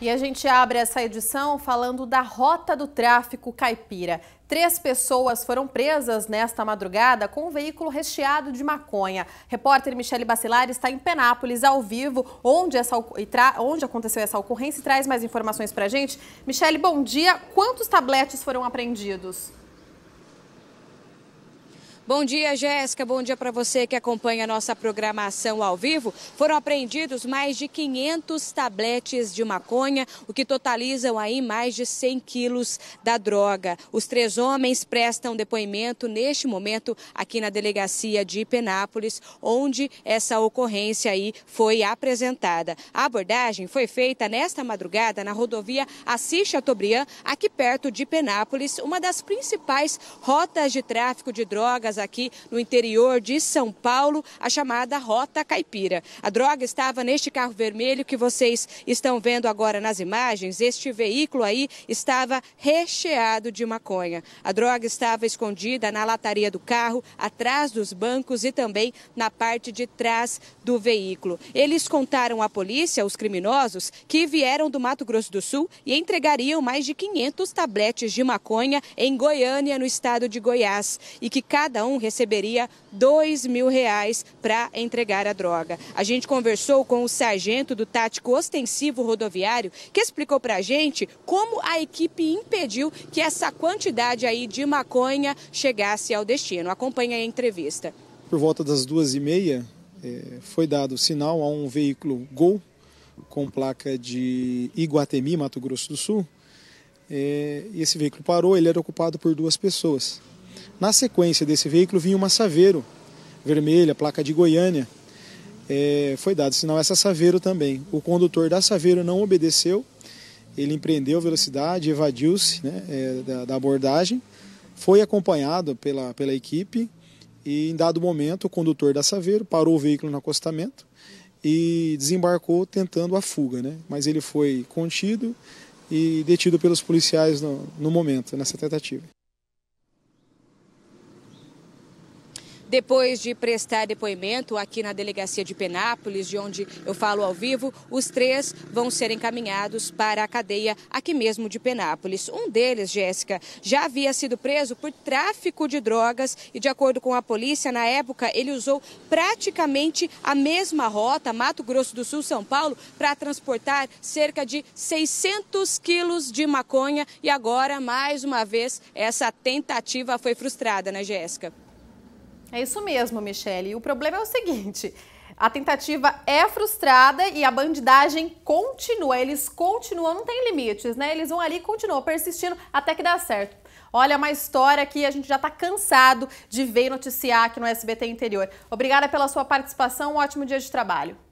E a gente abre essa edição falando da rota do tráfico caipira. Três pessoas foram presas nesta madrugada com um veículo recheado de maconha. Repórter Michele Bacilar está em Penápolis, ao vivo, onde, essa, onde aconteceu essa ocorrência e traz mais informações para a gente. Michele, bom dia. Quantos tabletes foram apreendidos? Bom dia, Jéssica. Bom dia para você que acompanha a nossa programação ao vivo. Foram apreendidos mais de 500 tabletes de maconha, o que totalizam aí mais de 100 quilos da droga. Os três homens prestam depoimento neste momento aqui na delegacia de Penápolis, onde essa ocorrência aí foi apresentada. A abordagem foi feita nesta madrugada na rodovia Assis Chateaubriand, aqui perto de Penápolis, uma das principais rotas de tráfico de drogas aqui no interior de São Paulo, a chamada Rota Caipira. A droga estava neste carro vermelho que vocês estão vendo agora nas imagens. Este veículo aí estava recheado de maconha. A droga estava escondida na lataria do carro, atrás dos bancos e também na parte de trás do veículo. Eles contaram à polícia, os criminosos, que vieram do Mato Grosso do Sul e entregariam mais de 500 tabletes de maconha em Goiânia, no estado de Goiás, e que cada um um receberia dois mil reais para entregar a droga. A gente conversou com o sargento do tático ostensivo rodoviário, que explicou para a gente como a equipe impediu que essa quantidade aí de maconha chegasse ao destino. Acompanhe a entrevista. Por volta das duas e meia, eh, foi dado sinal a um veículo Gol com placa de Iguatemi, Mato Grosso do Sul. Eh, e esse veículo parou, ele era ocupado por duas pessoas. Na sequência desse veículo vinha uma Saveiro vermelha, placa de Goiânia. É, foi dado sinal essa Saveiro também. O condutor da Saveiro não obedeceu, ele empreendeu velocidade, evadiu-se né, é, da, da abordagem, foi acompanhado pela, pela equipe e em dado momento o condutor da Saveiro parou o veículo no acostamento e desembarcou tentando a fuga, né? mas ele foi contido e detido pelos policiais no, no momento, nessa tentativa. Depois de prestar depoimento aqui na delegacia de Penápolis, de onde eu falo ao vivo, os três vão ser encaminhados para a cadeia aqui mesmo de Penápolis. Um deles, Jéssica, já havia sido preso por tráfico de drogas e, de acordo com a polícia, na época ele usou praticamente a mesma rota, Mato Grosso do Sul, São Paulo, para transportar cerca de 600 quilos de maconha e agora, mais uma vez, essa tentativa foi frustrada, né, Jéssica? É isso mesmo, Michele. O problema é o seguinte: a tentativa é frustrada e a bandidagem continua. Eles continuam, não tem limites, né? Eles vão ali e continuam persistindo até que dá certo. Olha, uma história que a gente já está cansado de ver e noticiar aqui no SBT Interior. Obrigada pela sua participação, um ótimo dia de trabalho.